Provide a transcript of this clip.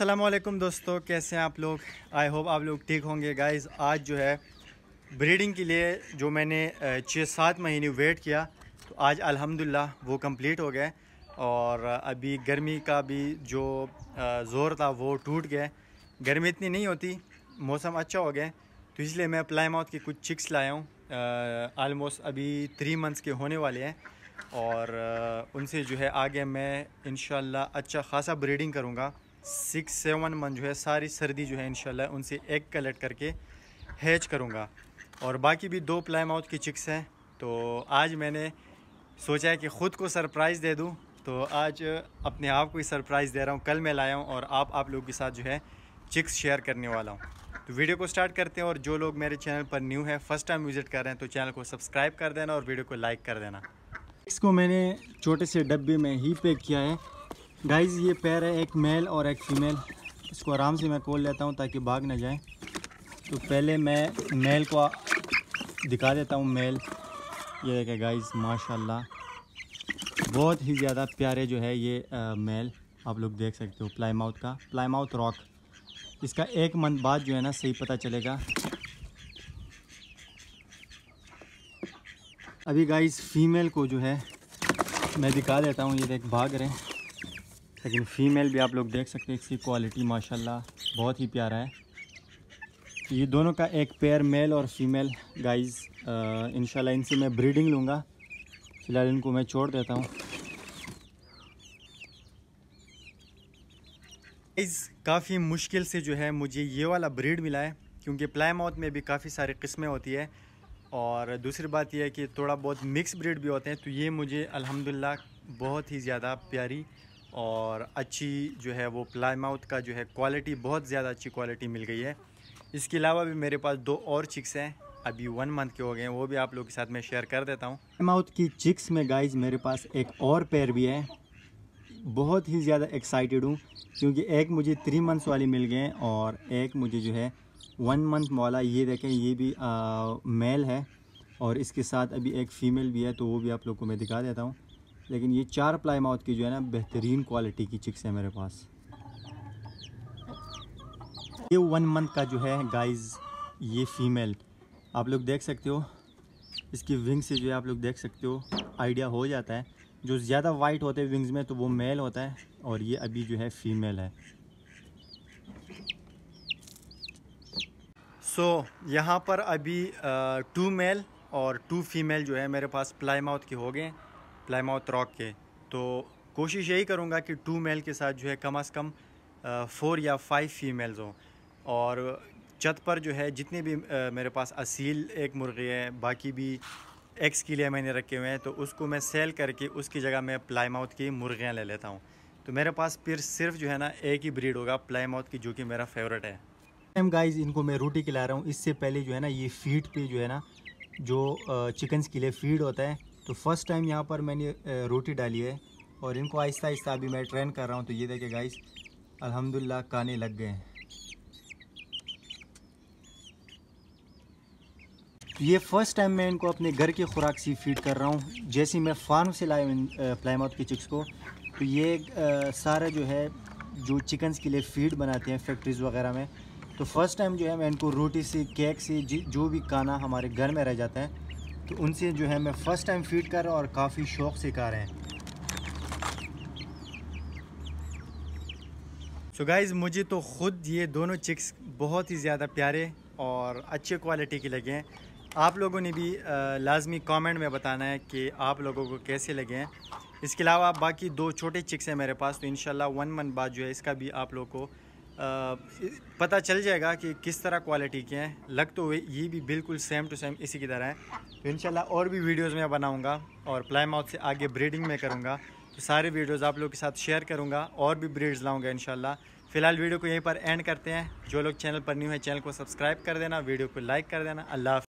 असलम दोस्तों कैसे हैं आप लोग आई होप आप लोग ठीक होंगे गाइस आज जो है ब्रीडिंग के लिए जो मैंने छः सात महीने वेट किया तो आज अल्हम्दुलिल्लाह वो कंप्लीट हो गए और अभी गर्मी का भी जो ज़ोर था वो टूट गया गर्मी इतनी नहीं होती मौसम अच्छा हो गया तो इसलिए मैं प्लाई माउथ की कुछ चिक्स लाया हूँ आलमोस्ट अभी थ्री मंथ्स के होने वाले हैं और उनसे जो है आगे मैं इन अच्छा खासा ब्रीडिंग करूँगा सिक्स सेवन मन जो है सारी सर्दी जो है इन उनसे एग कलेक्ट करके हैच करूँगा और बाकी भी दो प्लाई माउथ की चिक्स हैं तो आज मैंने सोचा है कि ख़ुद को सरप्राइज़ दे दूँ तो आज अपने आप को ही सरप्राइज़ दे रहा हूँ कल मैं लाया हूँ और आप आप लोगों के साथ जो है चिक्स शेयर करने वाला हूँ तो वीडियो को स्टार्ट करते हैं और जो लोग मेरे चैनल पर न्यू है फर्स्ट टाइम विजिट कर रहे हैं तो चैनल को सब्सक्राइब कर देना और वीडियो को लाइक कर देना इसको मैंने छोटे से डब्बे में ही पैक किया है गाइस ये पैर है एक मेल और एक फीमेल इसको आराम से मैं खोल लेता हूँ ताकि भाग ना जाए तो पहले मैं मेल को दिखा देता हूँ मेल ये देखें गाइस माशाल्लाह बहुत ही ज़्यादा प्यारे जो है ये आ, मेल आप लोग देख सकते हो प्लाई माउथ का प्लाई माउथ रॉक इसका एक मंथ बाद जो है ना सही पता चलेगा अभी गाइस फीमेल को जो है मैं दिखा देता हूँ ये देख भाग रहे हैं लेकिन फ़ीमेल भी आप लोग देख सकते हैं इसकी क्वालिटी माशाल्लाह बहुत ही प्यारा है ये दोनों का एक पेयर मेल और फीमेल गाइस इन इनसे मैं ब्रीडिंग लूँगा फ़िलहाल इनको मैं छोड़ देता हूँ गाइस काफ़ी मुश्किल से जो है मुझे ये वाला ब्रीड मिला है क्योंकि प्लाईमाउथ में भी काफ़ी सारी किस्में होती है और दूसरी बात यह है कि थोड़ा बहुत मिक्स ब्रीड भी होते हैं तो ये मुझे अल्हम्दुलिल्लाह बहुत ही ज़्यादा प्यारी और अच्छी जो है वो प्लाई माउथ का जो है क्वालिटी बहुत ज़्यादा अच्छी क्वालिटी मिल गई है इसके अलावा भी मेरे पास दो और चिक्स हैं अभी वन मंथ के हो गए हैं वो भी आप लोग के साथ मैं शेयर कर देता हूँ माउथ की चिक्स में गाइज मेरे पास एक और पेयर भी है बहुत ही ज़्यादा एक्साइटेड हूँ क्योंकि एक मुझे थ्री मंथ्स वाली मिल गए और एक मुझे जो है वन मंथ वाला ये देखें ये भी आ, मेल है और इसके साथ अभी एक फ़ीमेल भी है तो वो भी आप लोग को मैं दिखा देता हूँ लेकिन ये चार प्लाई माउथ की जो है ना बेहतरीन क्वालिटी की चिक्स है मेरे पास ये वन मंथ का जो है गाइस ये फीमेल आप लोग देख सकते हो इसकी विंग से जो है आप लोग देख सकते हो आइडिया हो जाता है जो ज़्यादा वाइट होते हैं विंग्स में तो वो मेल होता है और ये अभी जो है फीमेल है सो so, यहाँ पर अभी टू मेल और टू फीमेल जो है मेरे पास प्लाई माउथ के हो गए माउथ रॉक के तो कोशिश यही करूँगा कि टू मेल के साथ जो है कम अज़ कम फ़ोर या फाइव फीमेल्स हों और छत पर जो है जितने भी मेरे पास असील एक मुर्गी है बाकी भी एक्स के लिए मैंने रखे हुए हैं तो उसको मैं सेल करके उसकी जगह मैं प्लाईमाउथ की मुर्गियाँ ले लेता हूँ तो मेरे पास फिर सिर्फ जो है ना एक ही ब्रीड होगा प्लाईमाउथ की जो कि मेरा फेवरेट है टाइम गाइस इनको मैं रोटी खिला रहा हूँ इससे पहले जो है ना ये फीड पे जो है ना जो चिकन्स के लिए फीड होता है तो फर्स्ट टाइम यहाँ पर मैंने रोटी डाली है और इनको आहिस्ता आहिस्ता अभी मैं ट्रेन कर रहा हूँ तो ये देखे गाइस अल्हम्दुलिल्लाह काने लग गए हैं ये फर्स्ट टाइम मैं इनको अपने घर की खुराक से फीड कर रहा हूँ जैसे मैं फार्म से लाया इन प्लाईमाउथ के चिक्स को तो ये सारा जो है जो चिकन्स के लिए फीड बनाते हैं फैक्ट्रीज़ वगैरह में तो फर्स्ट टाइम जो है मैं इनको रोटी से केक से जो भी खाना हमारे घर में रह जाता है तो उनसे जो है मैं फ़र्स्ट टाइम फीड कर रहा और काफ़ी शौक़ से कर रहे हैं सो गाइज़ मुझे तो ख़ुद ये दोनों चिक्स बहुत ही ज़्यादा प्यारे और अच्छे क्वालिटी के लगे हैं आप लोगों ने भी लाजमी कमेंट में बताना है कि आप लोगों को कैसे लगे हैं इसके अलावा बाकी दो छोटे चिक्स हैं मेरे पास तो इन वन मंथ बाद जो है इसका भी आप लोगों को पता चल जाएगा कि किस तरह क्वालिटी के हैं लग तो ये भी बिल्कुल सेम टू सेम इसी की तरह है तो इन और भी वीडियोज़ मैं बनाऊँगा और प्लाई माउथ से आगे ब्रीडिंग में करूँगा तो सारे वीडियोज़ आप लोग के साथ शेयर करूँगा और भी ब्रीड्स लाऊँगा इन फ़िलहाल वीडियो को यहीं पर एंड करते हैं जो लोग चैनल पर न्यू है चैनल को सब्सक्राइब कर देना वीडियो को लाइक कर देना अल्लाह